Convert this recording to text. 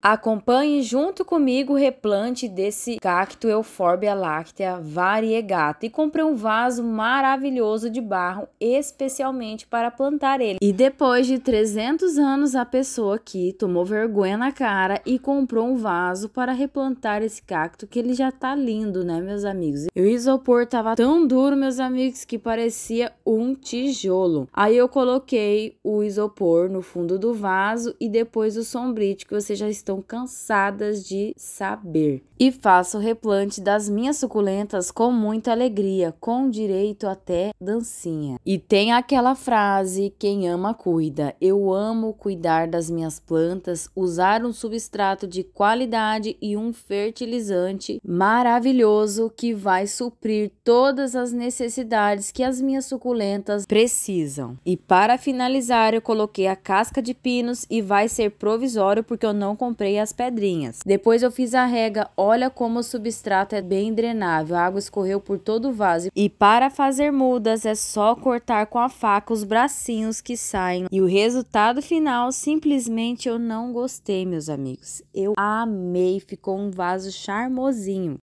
Acompanhe junto comigo o replante desse cacto Euphorbia lactea variegata e comprei um vaso maravilhoso de barro especialmente para plantar ele. E depois de 300 anos a pessoa aqui tomou vergonha na cara e comprou um vaso para replantar esse cacto que ele já tá lindo, né, meus amigos? E o isopor tava tão duro, meus amigos, que parecia um tijolo. Aí eu coloquei o isopor no fundo do vaso e depois o sombrite que você já está estão cansadas de saber. E faço o replante das minhas suculentas com muita alegria, com direito até dancinha. E tem aquela frase: quem ama cuida. Eu amo cuidar das minhas plantas, usar um substrato de qualidade e um fertilizante maravilhoso que vai suprir todas as necessidades que as minhas suculentas precisam. E para finalizar, eu coloquei a casca de pinos e vai ser provisório porque eu não comprei comprei as pedrinhas. Depois eu fiz a rega, olha como o substrato é bem drenável, a água escorreu por todo o vaso. E para fazer mudas é só cortar com a faca os bracinhos que saem. E o resultado final, simplesmente eu não gostei, meus amigos. Eu amei, ficou um vaso charmosinho.